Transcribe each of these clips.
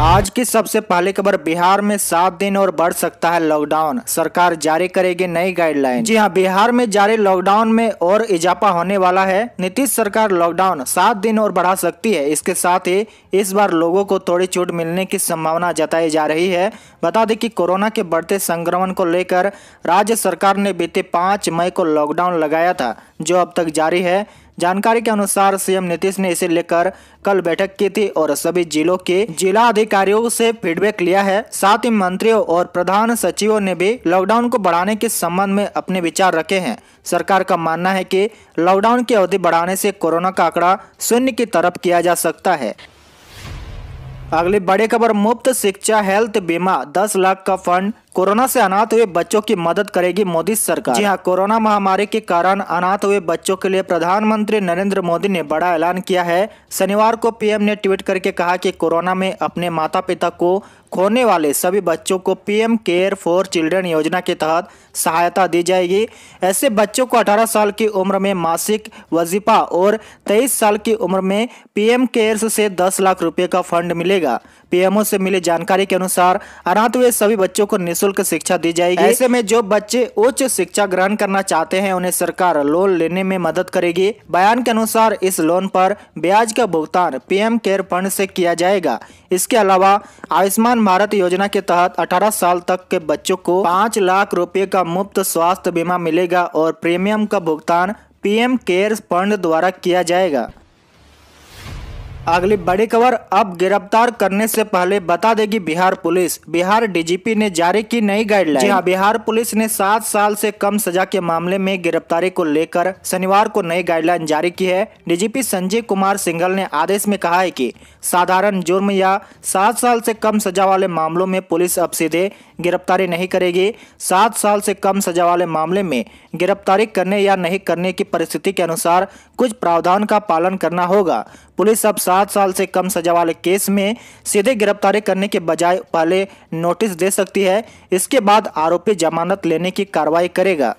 आज की सबसे पहली खबर बिहार में सात दिन और बढ़ सकता है लॉकडाउन सरकार जारी करेगी नई गाइडलाइन जी हाँ बिहार में जारी लॉकडाउन में और इजाफा होने वाला है नीतीश सरकार लॉकडाउन सात दिन और बढ़ा सकती है इसके साथ ही इस बार लोगों को थोड़ी छूट मिलने की संभावना जताई जा रही है बता दें कि कोरोना के बढ़ते संक्रमण को लेकर राज्य सरकार ने बीते पाँच मई को लॉकडाउन लगाया था जो अब तक जारी है जानकारी के अनुसार सीएम नीतीश ने इसे लेकर कल बैठक की थी और सभी जिलों के जिला अधिकारियों से फीडबैक लिया है साथ ही मंत्रियों और प्रधान सचिवों ने भी लॉकडाउन को बढ़ाने के संबंध में अपने विचार रखे हैं सरकार का मानना है कि लॉकडाउन की अवधि बढ़ाने से कोरोना का आंकड़ा शून्य की तरफ किया जा सकता है अगली बड़ी खबर मुफ्त शिक्षा हेल्थ बीमा 10 लाख का फंड कोरोना से अनाथ हुए बच्चों की मदद करेगी मोदी सरकार जी हाँ कोरोना महामारी के कारण अनाथ हुए बच्चों के लिए प्रधानमंत्री नरेंद्र मोदी ने बड़ा ऐलान किया है शनिवार को पीएम ने ट्वीट करके कहा कि कोरोना में अपने माता पिता को खोने वाले सभी बच्चों को पीएम केयर फॉर चिल्ड्रन योजना के तहत सहायता दी जाएगी ऐसे बच्चों को 18 साल की उम्र में मासिक वजीफा और 23 साल की उम्र में पीएम केयर्स से 10 लाख रुपए का फंड मिलेगा पीएमओ से मिली जानकारी के अनुसार अनाथ हुए सभी बच्चों को निःशुल्क शिक्षा दी जाएगी ऐसे में जो बच्चे उच्च शिक्षा ग्रहण करना चाहते हैं उन्हें सरकार लोन लेने में मदद करेगी बयान के अनुसार इस लोन पर ब्याज का भुगतान पीएम केयर फंड से किया जाएगा इसके अलावा आयुष्मान भारत योजना के तहत 18 साल तक के बच्चों को 5 लाख रुपए का मुफ्त स्वास्थ्य बीमा मिलेगा और प्रीमियम का भुगतान पीएम केयर फंड द्वारा किया जाएगा अगली बड़ी खबर अब गिरफ्तार करने से पहले बता देगी बिहार पुलिस बिहार डीजीपी ने जारी की नई गाइडलाइन हाँ बिहार पुलिस ने सात साल से कम सजा के मामले में गिरफ्तारी को लेकर शनिवार को नई गाइडलाइन जारी की है डीजीपी संजय कुमार सिंघल ने आदेश में कहा है कि साधारण जुर्म या सात साल से कम सजा वाले मामलों में पुलिस अब सीधे गिरफ्तारी नहीं करेगी सात साल से कम सजा वाले मामले में गिरफ्तारी करने या नहीं करने की परिस्थिति के अनुसार कुछ प्रावधान का पालन करना होगा पुलिस अब सात साल से कम सजा वाले केस में सीधे गिरफ्तारी करने के बजाय पहले नोटिस दे सकती है इसके बाद आरोपी जमानत लेने की कार्रवाई करेगा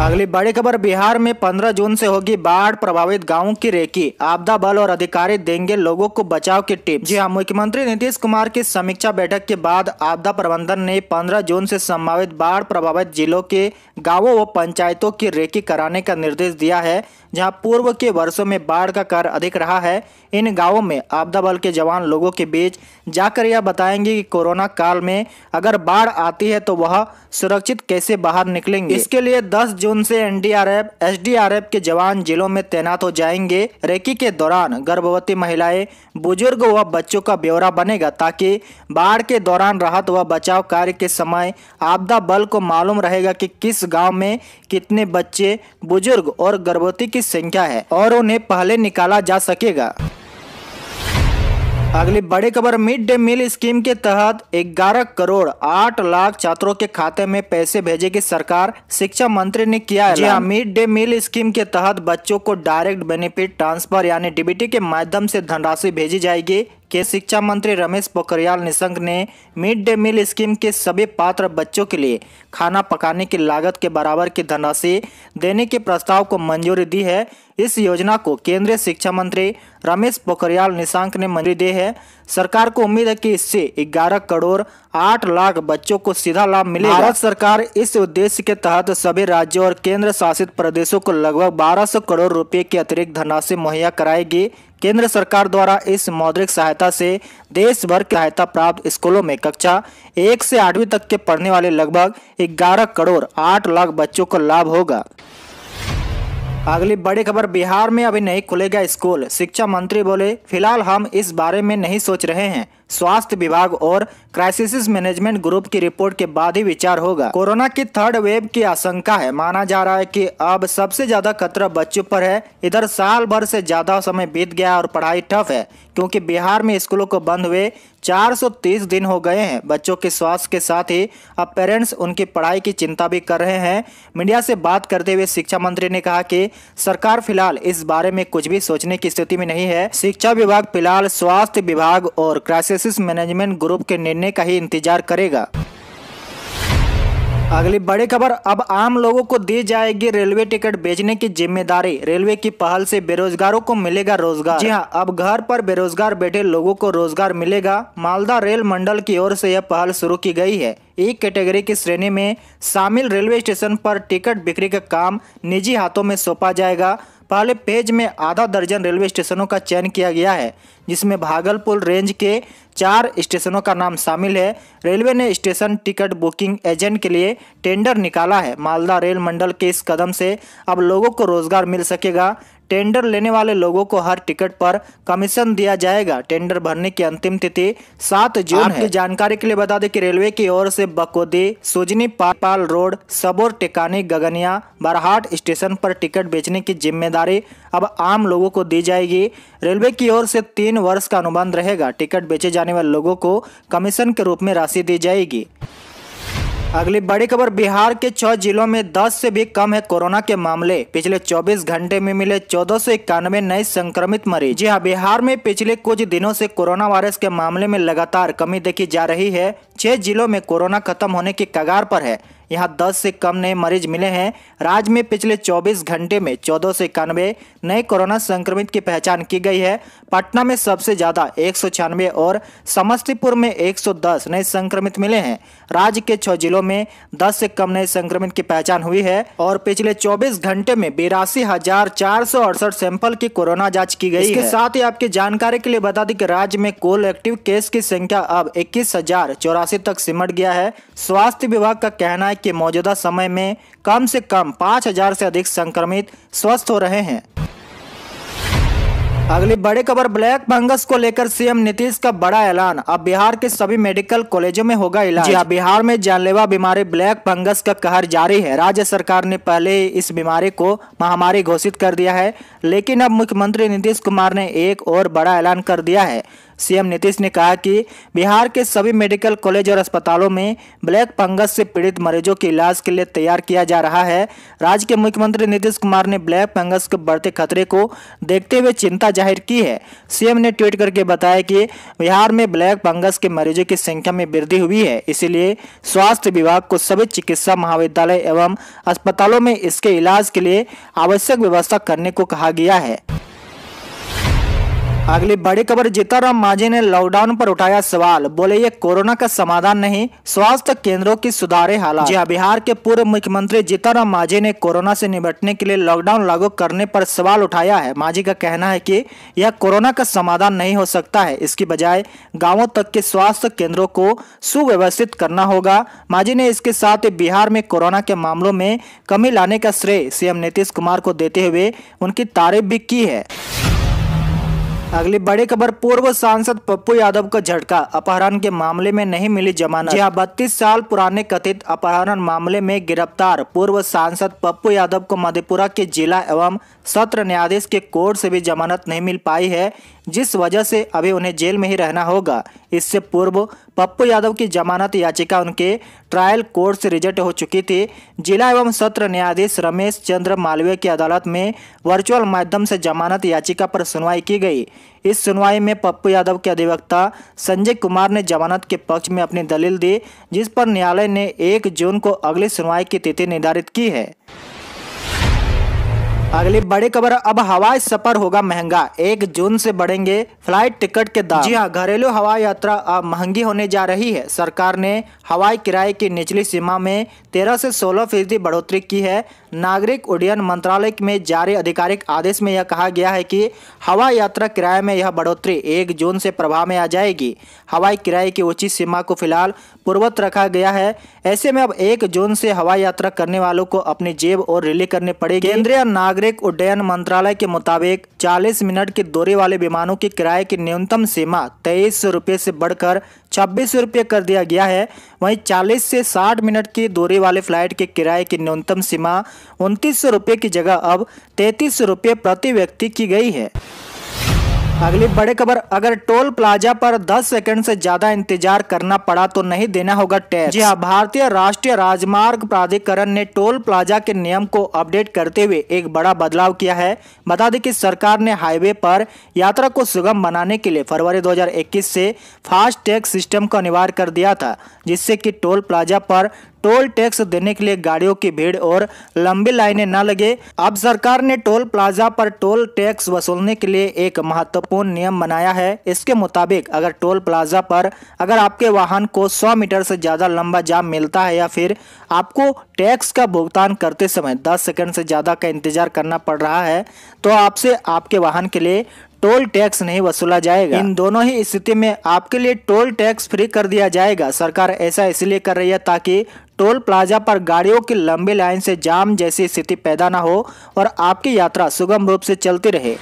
अगली बड़ी खबर बिहार में 15 जून से होगी बाढ़ प्रभावित गांवों की रेकी आपदा बल और अधिकारी देंगे लोगों को बचाव की टिप जी हां मुख्यमंत्री नीतीश कुमार की समीक्षा बैठक के बाद आपदा प्रबंधन ने 15 जून से संभावित बाढ़ प्रभावित जिलों के गांवों व पंचायतों की रेकी कराने का निर्देश दिया है जहां पूर्व के वर्षों में बाढ़ का कार अधिक रहा है इन गांवों में आपदा बल के जवान लोगों के बीच जाकर यह बताएंगे कि कोरोना काल में अगर बाढ़ आती है तो वह सुरक्षित कैसे बाहर निकलेंगे इसके लिए 10 जून से एनडीआरएफ एसडीआरएफ के जवान जिलों में तैनात हो जाएंगे रेकी के दौरान गर्भवती महिलाएं बुजुर्ग व बच्चों का ब्यौरा बनेगा ताकि बाढ़ के दौरान राहत व बचाव कार्य के समय आपदा बल को मालूम रहेगा कि किस गाँव में कितने बच्चे बुजुर्ग और गर्भवती की संख्या है और उन्हें पहले निकाला जा सकेगा अगली बड़ी खबर मिड डे मील स्कीम के तहत 11 करोड़ 8 लाख छात्रों के खाते में पैसे भेजे की सरकार शिक्षा मंत्री ने किया है हाँ। मिड डे मील स्कीम के तहत बच्चों को डायरेक्ट बेनिफिट ट्रांसफर यानी डीबीटी के माध्यम से धनराशि भेजी जाएगी के शिक्षा मंत्री रमेश पोखरियाल निशंक ने मिड डे मील स्कीम के सभी पात्र बच्चों के लिए खाना पकाने की लागत के बराबर की धनराशि देने के प्रस्ताव को मंजूरी दी है इस योजना को केंद्रीय शिक्षा मंत्री रमेश पोखरियाल निशंक ने मंजूरी दी है सरकार को उम्मीद है कि इससे 11 करोड़ 8 लाख बच्चों को सीधा लाभ मिले भारत सरकार इस उद्देश्य के तहत सभी राज्यों और केंद्र शासित प्रदेशों को लगभग 1200 करोड़ रुपए की अतिरिक्त धनराशि मुहैया कराएगी केंद्र सरकार द्वारा इस मौद्रिक सहायता से देश भर की सहायता प्राप्त स्कूलों में कक्षा एक से आठवीं तक के पढ़ने वाले लगभग ग्यारह करोड़ आठ लाख बच्चों को लाभ होगा अगली बड़ी खबर बिहार में अभी नहीं खुलेगा स्कूल शिक्षा मंत्री बोले फिलहाल हम इस बारे में नहीं सोच रहे हैं स्वास्थ्य विभाग और क्राइसिस मैनेजमेंट ग्रुप की रिपोर्ट के बाद ही विचार होगा कोरोना की थर्ड वेव की आशंका है माना जा रहा है कि अब सबसे ज्यादा खतरा बच्चों पर है इधर साल भर से ज्यादा समय बीत गया और पढ़ाई टफ है क्योंकि बिहार में स्कूलों को बंद हुए 430 दिन हो गए हैं बच्चों के स्वास्थ्य के साथ ही अब पेरेंट्स उनकी पढ़ाई की चिंता भी कर रहे हैं मीडिया से बात करते हुए शिक्षा मंत्री ने कहा कि सरकार फिलहाल इस बारे में कुछ भी सोचने की स्थिति में नहीं है शिक्षा विभाग फिलहाल स्वास्थ्य विभाग और क्राइसिस एक्सेसिस मैनेजमेंट ग्रुप के निर्णय का ही इंतजार करेगा अगली बड़ी खबर अब आम लोगों को दी जाएगी रेलवे टिकट बेचने की जिम्मेदारी रेलवे की पहल से बेरोजगारों को मिलेगा रोजगार जी हाँ अब घर पर बेरोजगार बैठे लोगों को रोजगार मिलेगा मालदा रेल मंडल की ओर से यह पहल शुरू की गई है एक कैटेगरी की श्रेणी में शामिल रेलवे स्टेशन पर टिकट बिक्री का काम निजी हाथों में सौंपा जाएगा पहले पेज में आधा दर्जन रेलवे स्टेशनों का चयन किया गया है जिसमें भागलपुर रेंज के चार स्टेशनों का नाम शामिल है रेलवे ने स्टेशन टिकट बुकिंग एजेंट के लिए टेंडर निकाला है मालदा रेल मंडल के इस कदम से अब लोगों को रोजगार मिल सकेगा टेंडर लेने वाले लोगों को हर टिकट पर कमीशन दिया जाएगा टेंडर भरने की अंतिम तिथि सात जून है। जानकारी के लिए बता दें कि रेलवे की ओर से बकोदी सुजनी पापाल रोड सबोर टेकानी गगनिया बरहाट स्टेशन पर टिकट बेचने की जिम्मेदारी अब आम लोगों को दी जाएगी रेलवे की ओर से तीन वर्ष का अनुबंध रहेगा टिकट बेचे जाने वाले लोगों को कमीशन के रूप में राशि दी जाएगी अगली बड़ी खबर बिहार के छह जिलों में 10 से भी कम है कोरोना के मामले पिछले 24 घंटे में मिले चौदह सौ नए संक्रमित मरीज जी हाँ बिहार में पिछले कुछ दिनों से कोरोना वायरस के मामले में लगातार कमी देखी जा रही है छह जिलों में कोरोना खत्म होने की कगार पर है यहां 10 से कम नए मरीज मिले हैं राज्य में पिछले 24 घंटे में चौदह से इक्यानवे नए कोरोना संक्रमित की पहचान की गई है पटना में सबसे ज्यादा एक और समस्तीपुर में 110 नए संक्रमित मिले हैं राज्य के छह जिलों में दस से कम नए संक्रमित की पहचान हुई है और पिछले चौबीस घंटे में बिरासी हजार चार सौ अड़सठ सैंपल की कोरोना जांच की गई इसके है। साथ ही आपकी जानकारी के लिए बता दें कि राज्य में कुल एक्टिव केस की संख्या अब इक्कीस हजार चौरासी तक सिमट गया है स्वास्थ्य विभाग का कहना है है कि मौजूदा समय में कम से कम 5000 से अधिक संक्रमित स्वस्थ हो रहे हैं अगली बड़ी खबर ब्लैक फंगस को लेकर सीएम नीतीश का बड़ा ऐलान अब बिहार के सभी मेडिकल कॉलेजों में होगा इलाज जी हाँ। बिहार में जानलेवा बीमारी ब्लैक फंगस का कहर जारी है राज्य सरकार ने पहले इस बीमारी को महामारी घोषित कर दिया है लेकिन अब मुख्यमंत्री नीतीश कुमार ने एक और बड़ा ऐलान कर दिया है सीएम नीतीश ने कहा कि बिहार के सभी मेडिकल कॉलेज और अस्पतालों में ब्लैक फंगस से पीड़ित मरीजों के इलाज के लिए तैयार किया जा रहा है राज्य के मुख्यमंत्री नीतीश कुमार ने ब्लैक फंगस के बढ़ते खतरे को देखते हुए चिंता जाहिर की है सीएम ने ट्वीट करके बताया कि बिहार में ब्लैक फंगस के मरीजों की संख्या में वृद्धि हुई है इसीलिए स्वास्थ्य विभाग को सभी चिकित्सा महाविद्यालय एवं अस्पतालों में इसके इलाज के लिए आवश्यक व्यवस्था करने को कहा गया है अगली बड़ी खबर जीताराम मांझी ने लॉकडाउन पर उठाया सवाल बोले ये कोरोना का समाधान नहीं स्वास्थ्य केंद्रों की सुधारे हालात जी हाँ, बिहार के पूर्व मुख्यमंत्री जीताराम मांझी ने कोरोना से निपटने के लिए लॉकडाउन लागू करने पर सवाल उठाया है मांझी का कहना है कि यह कोरोना का समाधान नहीं हो सकता है इसकी बजाय गाँवों तक के स्वास्थ्य केंद्रों को सुव्यवस्थित करना होगा मांझी ने इसके साथ बिहार में कोरोना के मामलों में कमी लाने का श्रेय सीएम नीतीश कुमार को देते हुए उनकी तारीफ भी की है अगली बड़ी खबर पूर्व सांसद पप्पू यादव को झटका अपहरण के मामले में नहीं मिली जमानत जी बत्तीस साल पुराने कथित अपहरण मामले में गिरफ्तार पूर्व सांसद पप्पू यादव को मधेपुरा के जिला एवं सत्र न्यायाधीश के कोर्ट से भी जमानत नहीं मिल पाई है जिस वजह से अभी उन्हें जेल में ही रहना होगा इससे पूर्व पप्पू यादव की जमानत याचिका उनके ट्रायल कोर्ट से रिजेक्ट हो चुकी थी जिला एवं सत्र न्यायाधीश रमेश चंद्र मालवीय की अदालत में वर्चुअल माध्यम से जमानत याचिका पर सुनवाई की गई इस सुनवाई में पप्पू यादव के अधिवक्ता संजय कुमार ने जमानत के पक्ष में अपनी दलील दी जिस पर न्यायालय ने एक जून को अगली सुनवाई की तिथि निर्धारित की है अगली बड़ी खबर अब हवाई सफर होगा महंगा एक जून से बढ़ेंगे फ्लाइट टिकट के दाम जी हाँ घरेलू हवाई यात्रा अब महंगी होने जा रही है सरकार ने हवाई किराए की निचली सीमा में 13 से 16 फीसदी बढ़ोतरी की है नागरिक उड्डयन मंत्रालय में जारी आधिकारिक आदेश में यह कहा गया है कि हवाई यात्रा किराए में यह बढ़ोतरी एक जून से प्रभाव में आ जाएगी हवाई किराए की उचित सीमा को फिलहाल पूर्वत रखा गया है ऐसे में अब एक जून से हवाई यात्रा करने वालों को अपनी जेब और रिले करनी पड़ेगी केंद्रीय नागरिक उड्डयन मंत्रालय के मुताबिक 40 मिनट की दूरी वाले विमानों के किराए की न्यूनतम सीमा तेईस रूपए से बढ़कर छब्बीस सौ रुपये कर दिया गया है वहीं 40 से 60 मिनट के दूरी वाले फ्लाइट के किराए की न्यूनतम सीमा उनतीस सौ रुपये की जगह अब तैंतीस सौ रुपये प्रति व्यक्ति की गई है अगली बड़ी खबर अगर टोल प्लाजा पर 10 सेकंड से ज्यादा इंतजार करना पड़ा तो नहीं देना होगा टैक्स जी हाँ भारतीय राष्ट्रीय राजमार्ग प्राधिकरण ने टोल प्लाजा के नियम को अपडेट करते हुए एक बड़ा बदलाव किया है बता दें कि सरकार ने हाईवे पर यात्रा को सुगम बनाने के लिए फरवरी 2021 से फास्ट टैग सिस्टम को अनिवार्य कर दिया था जिससे की टोल प्लाजा पर टोल टैक्स देने के लिए गाड़ियों की भीड़ और लंबी लाइनें न लगे अब सरकार ने टोल प्लाजा पर टोल टैक्स वसूलने के लिए एक महत्वपूर्ण नियम बनाया है इसके मुताबिक अगर टोल प्लाजा पर अगर आपके वाहन को 100 मीटर से ज़्यादा लंबा जाम मिलता है या फिर आपको टैक्स का भुगतान करते समय दस सेकेंड से ज़्यादा का इंतजार करना पड़ रहा है तो आपसे आपके वाहन के लिए टोल टैक्स नहीं वसूला जाएगा इन दोनों ही स्थिति में आपके लिए टोल टैक्स फ्री कर दिया जाएगा सरकार ऐसा इसलिए कर रही है ताकि टोल प्लाजा पर गाड़ियों की लंबी लाइन से जाम जैसी स्थिति पैदा न हो और आपकी यात्रा सुगम रूप से चलती रहे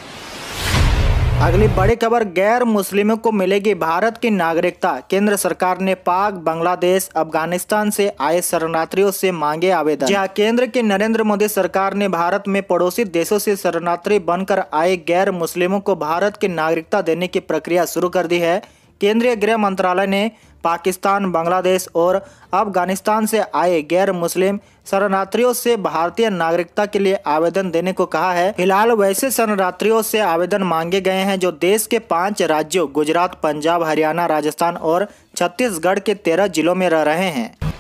अगली बड़ी खबर गैर मुस्लिमों को मिलेगी भारत की नागरिकता केंद्र सरकार ने पाक बांग्लादेश अफगानिस्तान से आए शरणार्थियों से मांगे आवेदन जहां केंद्र की नरेंद्र मोदी सरकार ने भारत में पड़ोसी देशों से शरणार्थी बनकर आए गैर मुस्लिमों को भारत की नागरिकता देने की प्रक्रिया शुरू कर दी है केंद्रीय गृह मंत्रालय ने पाकिस्तान बांग्लादेश और अफगानिस्तान से आए गैर मुस्लिम शरणार्थियों से भारतीय नागरिकता के लिए आवेदन देने को कहा है फिलहाल वैसे शरणार्थियों से आवेदन मांगे गए हैं जो देश के पांच राज्यों गुजरात पंजाब हरियाणा राजस्थान और छत्तीसगढ़ के तेरह जिलों में रह रहे हैं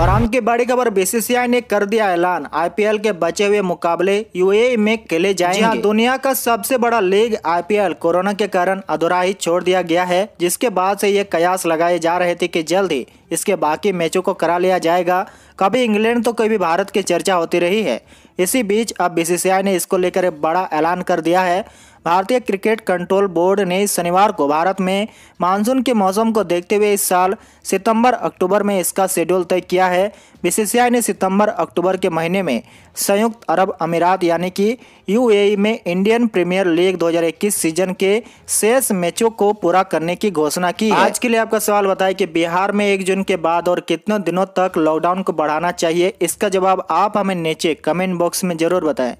और हम की बड़ी खबर बीसीसीआई ने कर दिया ऐलान आईपीएल के बचे हुए मुकाबले यूएई में खेले जाएंगे हाँ। दुनिया का सबसे बड़ा लीग आईपीएल कोरोना के कारण अधूरा ही छोड़ दिया गया है जिसके बाद से ये कयास लगाए जा रहे थे कि जल्द ही इसके बाकी मैचों को करा लिया जाएगा कभी इंग्लैंड तो कभी भारत की चर्चा होती रही है इसी बीच अब बी ने इसको लेकर बड़ा ऐलान कर दिया है भारतीय क्रिकेट कंट्रोल बोर्ड ने शनिवार को भारत में मानसून के मौसम को देखते हुए इस साल सितंबर अक्टूबर में इसका शेड्यूल तय किया है बीसीसीआई ने सितंबर अक्टूबर के महीने में संयुक्त अरब अमीरात यानी कि यूएई में इंडियन प्रीमियर लीग 2021 सीजन के शेष मैचों को पूरा करने की घोषणा की आज के लिए आपका सवाल बताए कि बिहार में एक जून के बाद और कितने दिनों तक लॉकडाउन को बढ़ाना चाहिए इसका जवाब आप हमें नीचे कमेंट बॉक्स में जरूर बताएं